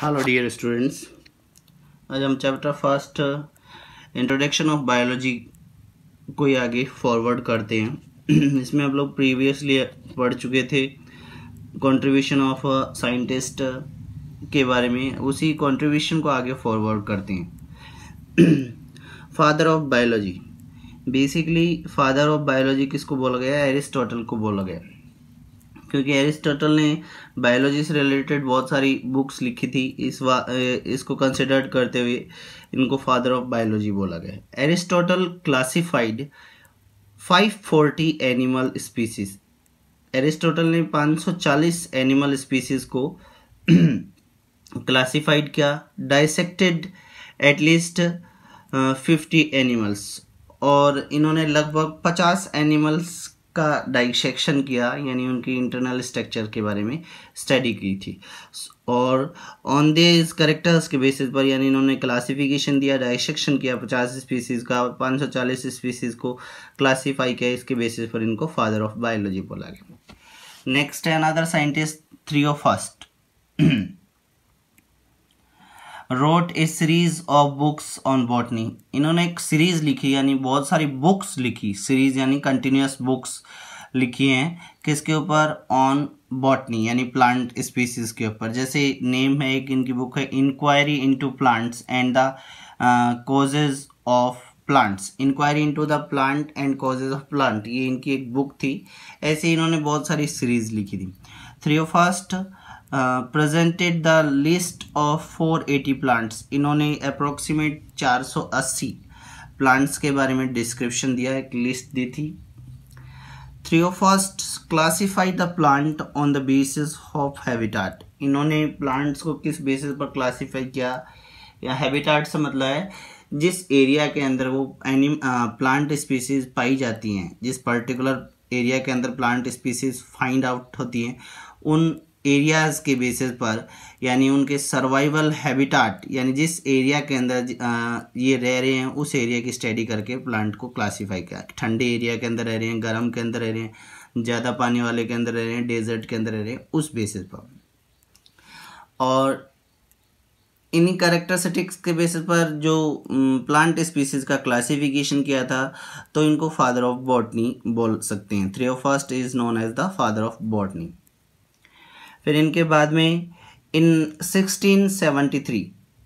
Hello dear students आज हम chapter first introduction of biology को ही आगे फॉरवर्ड करते हैं इसमें हम लोग प्रीवियसली पढ़ चुके थे कंट्रीब्यूशन ऑफ साइंटिस्ट के बारे में उसी कंट्रीब्यूशन को आगे फॉरवर्ड करते हैं father of biology basically father of biology किसको बोला गया एरिस्टोटल को बोला गया क्योंकि एरिस्टोटल ने बायोलॉजी से रिलेटेड बहुत सारी बुक्स लिखी थी इस वा इसको कंसिडर करते हुए इनको फादर ऑफ बायोलॉजी बोला गया Aristotle classified 540 animal species Aristotle ने 540 एनिमल स्पीसीज को क्लासिफाइड किया डाइसेक्टेड एटलीस्ट फिफ्टी एनिमल्स और इन्होंने लगभग पचास एनिमल्स का डाइसेक्शन किया यानी उनकी इंटरनल स्ट्रक्चर के बारे में स्टडी की थी और ऑन दिस करेक्टर्स के बेसिस पर यानी इन्होंने क्लासिफिकेशन दिया डाइसेक्शन किया पचास स्पीसीज़ का पाँच सौ चालीस स्पीसीज़ को क्लासीफाई किया इसके बेसिस पर इनको फादर ऑफ बायोलॉजी बोला गया नेक्स्ट है another scientist Theophrastus wrote a series of books on botany इन्होंने एक सीरीज लिखी यानी बहुत सारी बुक्स लिखी सीरीज यानी कंटिन्यूस बुक्स लिखी हैं किसके ऊपर ऑन बॉटनी यानी प्लांट स्पीसीज के ऊपर जैसे नेम है एक इनकी बुक है inquiry into plants and the causes of plants inquiry into the plant and causes of plant ये इनकी एक बुक थी ऐसे इन्होंने बहुत सारी सीरीज लिखी थी Theophrastus presented the list of 480 plants इन्होंने अप्रोक्सीमेट 480 प्लांट्स के बारे में डिस्क्रिप्शन दिया एक लिस्ट दी थी Theophrastus classify the plant on the basis of habitat इन्होंने प्लांट्स को किस बेसिस पर क्लासीफाई किया या हैबिटाट से मतलब है जिस एरिया के अंदर वो एनिम प्लांट स्पीसीज पाई जाती हैं जिस पर्टिकुलर एरिया के अंदर प्लांट स्पीसीज फाइंड आउट होती हैं उन एरियाज़ के बेसिस पर यानी उनके सर्वाइवल हैबिटाट यानी जिस एरिया के अंदर ये रह रहे हैं उस एरिया की स्टडी करके प्लांट को क्लासीफाई किया ठंडे एरिया के अंदर रह रहे हैं गर्म के अंदर रह रहे हैं ज़्यादा पानी वाले के अंदर रह रहे हैं डेजर्ट के अंदर रह रहे हैं उस बेसिस पर और इन्हीं करेक्टरसिटिक्स के बेसिस पर जो प्लांट स्पीसीज का क्लासिफिकेशन किया था तो इनको फादर ऑफ बॉटनी बोल सकते हैं Theophrastus is known as the father of botany फिर इनके बाद में इन 1673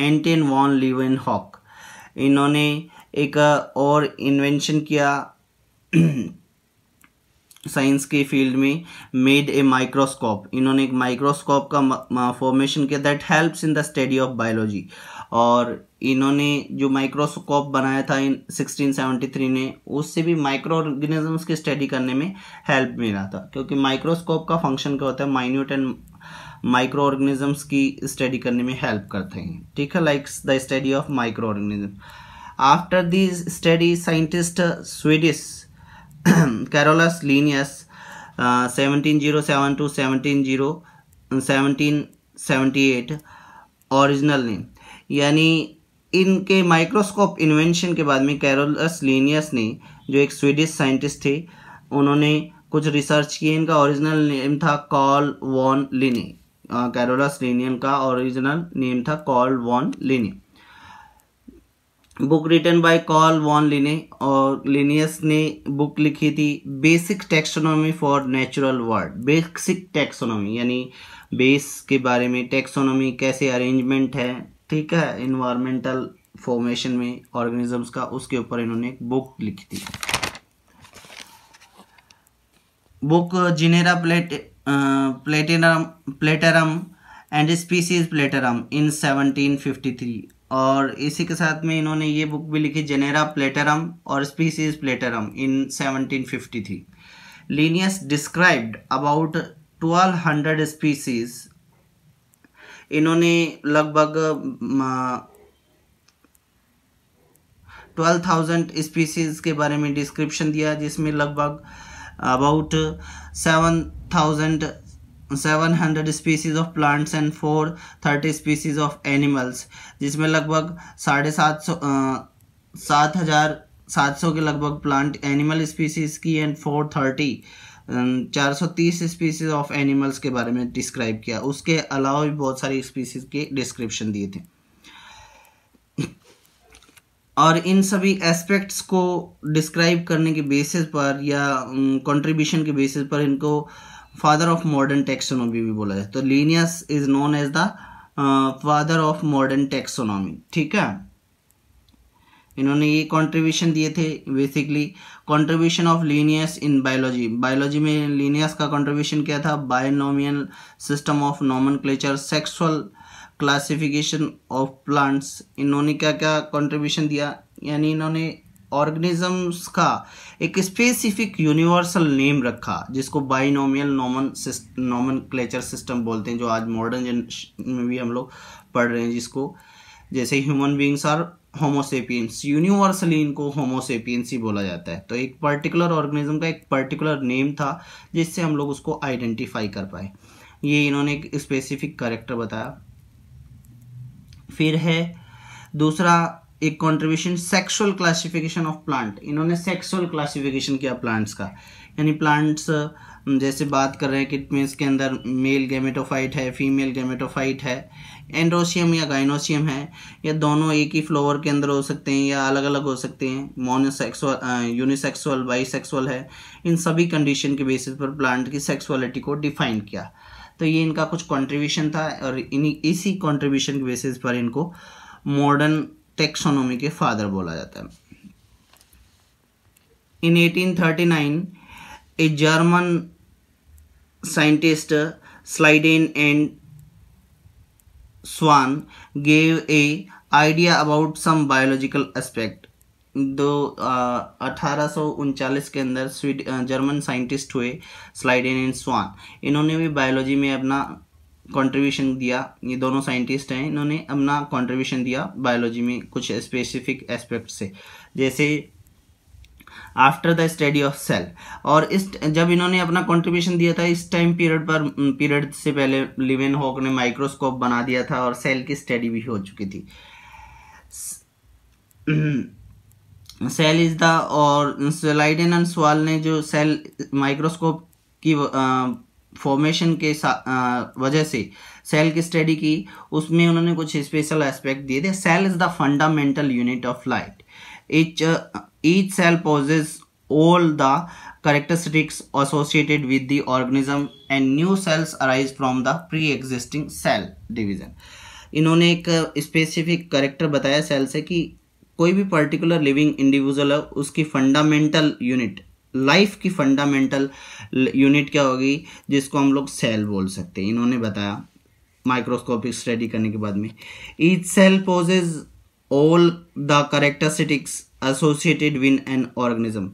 एंटेन वॉन इन हॉक इन्होंने एक और इन्वेंशन किया साइंस के फील्ड में मेड ए माइक्रोस्कोप इन्होंने एक माइक्रोस्कोप का फॉर्मेशन किया that helps in the study of biology और इन्होंने जो माइक्रोस्कोप बनाया था इन 1673 ने उससे भी माइक्रो ऑर्गेनिजम्स की स्टडी करने में हेल्प मिला था क्योंकि माइक्रोस्कोप का फंक्शन क्या होता है माइन्यूट एंड माइक्रो ऑर्गेनिजम्स की स्टडी करने में हेल्प करते हैं ठीक है like the study of micro organism after this study scientist Swedish Carolus Linnaeus seventeen zero seven to seventeen zero seventeen seventy eight original name यानी इनके माइक्रोस्कोप इन्वेंशन के बाद में कैरोलस लीनियस ने जो एक स्वीडिश साइंटिस्ट थे उन्होंने कुछ रिसर्च किए इनका ओरिजिनल नेम था Carl von Linne Carolus Linnaeus का ओरिजिनल नेम था Carl von Linne book written by Carl von Linne और लिनियस ने बुक लिखी थी basic taxonomy for natural world basic taxonomy यानी बेस के बारे में टेक्सोनॉमी कैसे अरेंजमेंट है ठीक है इन्वायरमेंटल फॉर्मेशन में ऑर्गेनिजम्स का उसके ऊपर इन्होंने एक बुक लिखी थी बुक जिनेरा प्लेट Plantarum Plantarum and Species Plantarum in 1753 और इसी के साथ में इन्होंने ये बुक भी लिखी जेनेरा प्लेटेरम और Species Plantarum in 1753 Linnaeus described about 1200 species इन्होंने लगभग ट्वेल्व थाउजेंड स्पीसीज के बारे में डिस्क्रिप्शन दिया जिसमें लगभग about seven thousand seven hundred species of plants and four thirty species of animals जिसमें लगभग साढ़े सात सौ सात हज़ार सात सौ के लगभग प्लांट एनिमल स्पीसीज की and four thirty 430 species of animals के बारे में डिस्क्राइब किया उसके अलावा भी बहुत सारी स्पीसीज के डिस्क्रिप्शन दिए थे और इन सभी एस्पेक्ट्स को डिस्क्राइब करने के बेसिस पर या कंट्रीब्यूशन के बेसिस पर इनको फादर ऑफ मॉडर्न टेक्सोनॉमी भी बोला जाए तो Linnaeus is known as the father of modern taxonomy ठीक है इन्होंने ये कंट्रीब्यूशन दिए थे basically contribution of Linnaeus in biology biology में लीनियस का कंट्रीब्यूशन क्या था binomial system of nomenclature sexual classification of plants इन्होंने क्या क्या कंट्रीब्यूशन दिया यानी इन्होंने ऑर्गेनिजम्स का एक स्पेसिफिक यूनिवर्सल नेम रखा जिसको binomial nomen nomenclature system बोलते हैं जो आज मॉडर्न जनरेशन में भी हम लोग पढ़ रहे हैं जिसको जैसे human beings are Homo sapiens universally इनको होमोसेपियंस ही बोला जाता है तो एक पर्टिकुलर ऑर्गेनिज्म का एक पर्टिकुलर नेम था जिससे हम लोग उसको आइडेंटिफाई कर पाए ये इन्होंने एक स्पेसिफिक करेक्टर बताया फिर है दूसरा एक contribution sexual classification of plant इन्होंने सेक्सुअल क्लासिफिकेशन किया प्लांट्स का यानी प्लांट्स जैसे बात कर रहे हैं कि मीन्स के अंदर मेल गेमेटोफाइट है फीमेल गेमेटोफाइट है एंड्रोशियम या गाइनोशियम है या दोनों एक ही फ्लोवर के अंदर हो सकते हैं या अलग अलग हो सकते हैं मोनोसेक्सुअल यूनिसेक्सुअल सेक्सुअल है इन सभी कंडीशन के बेसिस पर प्लांट की सेक्सुअलिटी को डिफाइन किया तो ये इनका कुछ कंट्रीब्यूशन था और इन्हीं इसी कंट्रीब्यूशन के बेसिस पर इनको मॉडर्न टेक्सोनोमी के फादर बोला जाता है in 1839 a German scientist Sliden and Swan gave a idea about some biological aspect. दो अठारह के अंदर स्वीड जर्मन साइंटिस्ट हुए स्लाइडेन एंड स्वान इन्होंने भी बायोलॉजी में अपना कंट्रीब्यूशन दिया ये दोनों साइंटिस्ट हैं इन्होंने अपना कंट्रीब्यूशन दिया बायोलॉजी में कुछ स्पेसिफिक एस्पेक्ट से जैसे after the study of cell और इस जब इन्होंने अपना कंट्रीब्यूशन दिया था इस टाइम पीरियड पर पीरियड से पहले लिवेन हॉक ने माइक्रोस्कोप बना दिया था और सेल की स्टडी भी हो चुकी थी सेल इज द और स्लाइडन एंड स्वाल ने जो सेल माइक्रोस्कोप की फॉर्मेशन के वजह से सेल की स्टडी की उसमें उन्होंने कुछ स्पेशल एस्पेक्ट दिए थे cell is the fundamental unit of light each uh, each cell possesses all the characteristics associated with the organism and new cells arise from the pre-existing cell division इन्होंने एक specific uh, character बताया cell से कि कोई भी particular living individual है उसकी fundamental unit life की फंडामेंटल यूनिट uh, क्या होगी जिसको हम लोग सेल बोल सकते हैं इन्होंने बताया माइक्रोस्कोपिक स्टडी करने के बाद में each cell poses all the characteristics associated with an organism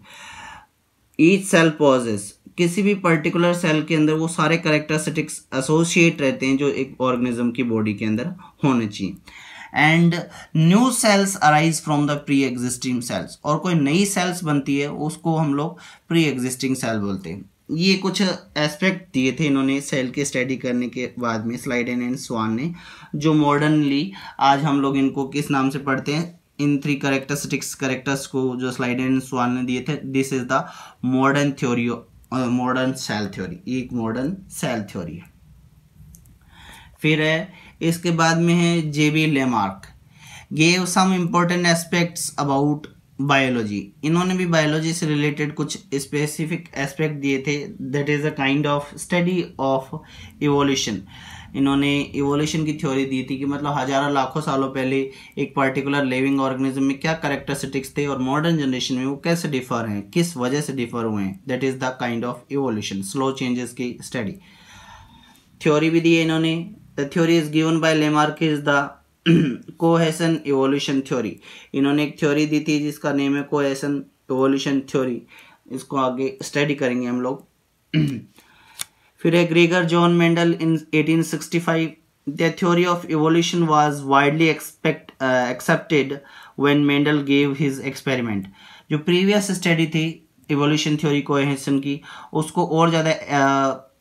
each cell possesses किसी भी पर्टिकुलर सेल के अंदर वो सारे करेक्टरिस्टिक्स एसोसिएट रहते हैं जो एक ऑर्गेनिज्म की बॉडी के अंदर होने चाहिए and new cells arise from the preexisting cells और कोई नई सेल्स बनती है उसको हम लोग प्री एग्जिस्टिंग सेल बोलते हैं ये कुछ एस्पेक्ट दिए थे इन्होंने सेल के स्टडी करने के बाद में एन एंड स्वान ने जो मॉडर्नली आज हम लोग इनको किस नाम से पढ़ते हैं इन थ्री करेक्टरिस्टिक्स करेक्टर्स को जो एन एंड स्वान ने दिए थे this is the modern theory modern cell theory एक मॉडर्न सेल थ्योरी है फिर है इसके बाद में है जे बी लेमार्क ये some important aspects about biology इन्होंने भी बायोलॉजी से रिलेटेड कुछ स्पेसिफिक एस्पेक्ट दिए थे that is a kind of study of evolution इन्होंने इवोल्यूशन की थ्योरी दी थी कि मतलब हजारों लाखों सालों पहले एक पर्टिकुलर लिविंग ऑर्गेनिज्म में क्या करेक्टरिस्टिक्स थे और मॉडर्न जनरेशन में वो कैसे डिफर हैं किस वजह से डिफर हुए हैं that is the kind of evolution slow changes की स्टडी थ्योरी भी दी है इन्होंने the theory is given by Lamarck is the cohesion evolution theory इन्होंने एक थ्योरी दी थी जिसका नेम है कोहेसन इवोल्यूशन थ्योरी इसको आगे स्टडी करेंगे हम लोग फिर है Gregor John Mendel in 1865 the theory of evolution was widely expect accepted when Mendel gave his experiment जो प्रीवियस स्टडी थी इवोल्यूशन थ्योरी कोहेसन की उसको और ज़्यादा uh,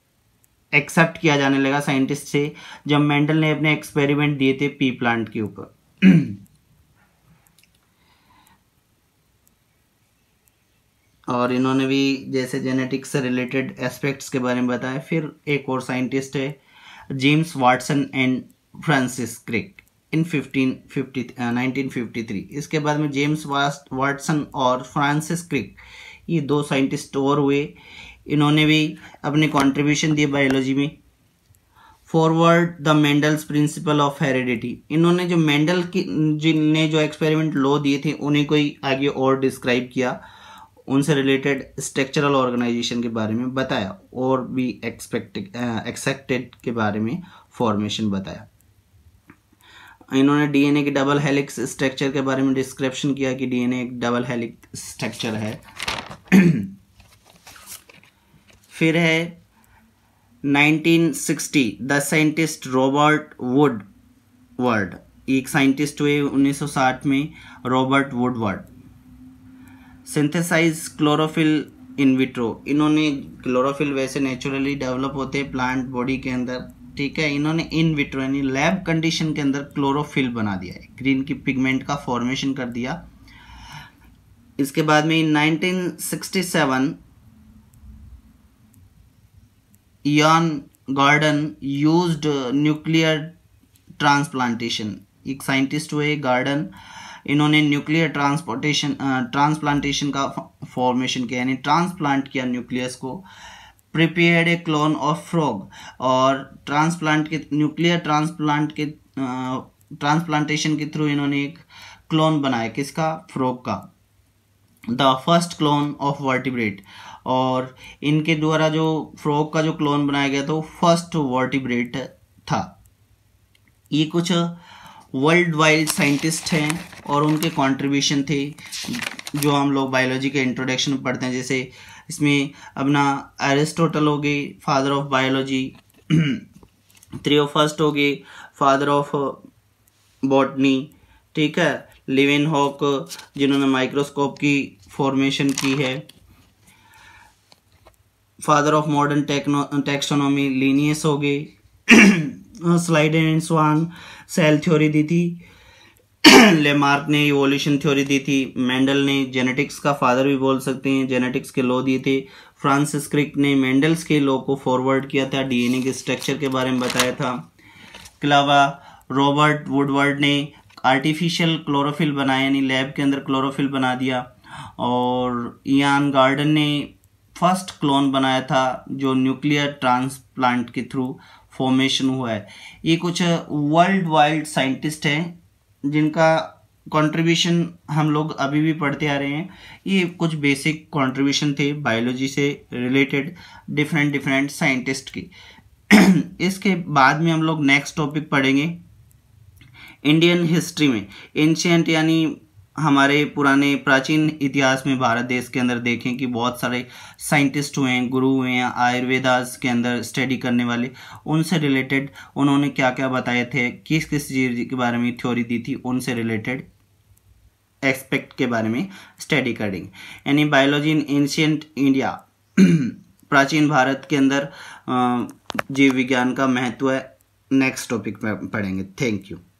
एक्सेप्ट किया जाने लगा साइंटिस्ट से जब मेंडल ने अपने एक्सपेरिमेंट दिए थे पी प्लांट के ऊपर और इन्होंने भी जैसे जेनेटिक्स से रिलेटेड एस्पेक्ट्स के बारे में बताया फिर एक और साइंटिस्ट है James Watson and Francis Crick in fifteen fifty nineteen fifty three इसके बाद में जेम्स वाटसन और फ्रांसिस क्रिक ये दो साइंटिस्ट और हुए इन्होंने भी अपने कंट्रीब्यूशन दिए बायोलॉजी में forward the Mendel's principle of heredity इन्होंने जो मेंडल की जिनने जो एक्सपेरिमेंट लो दिए थे उन्हें कोई आगे और डिस्क्राइब किया उनसे रिलेटेड स्ट्रक्चरल ऑर्गेनाइजेशन के बारे में बताया और भी एक्सपेक्टेड एक्सेप्टेड के बारे में फॉर्मेशन बताया इन्होंने डीएनए के डबल हेलिक्स स्ट्रक्चर के बारे में डिस्क्रिप्शन किया कि डीएनए एक डबल हेलिक्स स्ट्रक्चर है फिर है 1960 the scientist Robert Woodward एक साइंटिस्ट हुए 1960 में Robert Woodward synthesize chlorophyll in vitro इन्होंने क्लोरोफिल वैसे नेचुरली डेवलप होते हैं प्लांट बॉडी के अंदर ठीक है इन्होंने इन विट्रो यानी लैब कंडीशन के अंदर क्लोरोफिल बना दिया है ग्रीन की पिगमेंट का फॉर्मेशन कर दिया इसके बाद में 1967 Ian Gurdon used nuclear transplantation एक साइंटिस्ट हुए गार्डन इन्होंने न्यूक्लियर ट्रांसपोर्टेशन ट्रांसप्लांटेशन का फॉर्मेशन किया यानी ट्रांसप्लांट किया न्यूक्लियस को prepared a clone of frog और ट्रांसप्लांट के न्यूक्लियर ट्रांसप्लांट के ट्रांसप्लांटेशन के थ्रू इन्होंने एक क्लोन बनाया किसका फ्रॉग का the first clone of vertebrate और इनके द्वारा जो फ्रॉग का जो क्लोन बनाया गया था वो फर्स्ट वर्टिब्रेट था ये कुछ वर्ल्ड वाइल्ड साइंटिस्ट हैं और उनके कंट्रीब्यूशन थे जो हम लोग बायोलॉजी के इंट्रोडक्शन में पढ़ते हैं जैसे इसमें अपना एरिस्टोटल हो गए father of biology Theophrastus हो गए फादर ऑफ बॉटनी ठीक है लिविन हॉक जिन्होंने माइक्रोस्कोप की फॉर्मेशन की है father of modern taxonomy Linnaeus हो गए Schleiden and Schwann cell theory दी थी लेमार्क ने इवोल्यूशन थ्योरी दी थी मेंडल ने जेनेटिक्स का फादर भी बोल सकते हैं जेनेटिक्स के लॉ दिए थे फ्रांसिस क्रिक ने मेंडल्स के लॉ को फॉरवर्ड किया था डीएनए के स्ट्रक्चर के बारे में बताया था इसके अलावा रॉबर्ट वुडवर्ड ने आर्टिफिशियल क्लोरोफिल बनाया यानी लैब के अंदर क्लोरोफिल बना दिया और इयान गार्डन ने फर्स्ट क्लोन बनाया था जो न्यूक्लियर ट्रांसप्लांट के थ्रू फॉर्मेशन हुआ है ये कुछ वर्ल्ड वाइड साइंटिस्ट हैं जिनका कंट्रीब्यूशन हम लोग अभी भी पढ़ते आ रहे हैं ये कुछ बेसिक कंट्रीब्यूशन थे बायोलॉजी से रिलेटेड डिफरेंट डिफरेंट साइंटिस्ट की इसके बाद में हम लोग नेक्स्ट टॉपिक पढ़ेंगे इंडियन हिस्ट्री में एंशियंट यानी हमारे पुराने प्राचीन इतिहास में भारत देश के अंदर देखें कि बहुत सारे साइंटिस्ट हुए हैं गुरु हुए हैं आयुर्वेदास के अंदर स्टडी करने वाले उनसे रिलेटेड उन्होंने क्या क्या बताए थे किस किस चीज़ के बारे में थ्योरी दी थी उनसे रिलेटेड एस्पेक्ट के बारे में स्टडी करेंगे यानी बायोलॉजी इन एंशियंट इंडिया प्राचीन भारत के अंदर जीव विज्ञान का महत्व है नेक्स्ट टॉपिक में पढ़ेंगे थैंक यू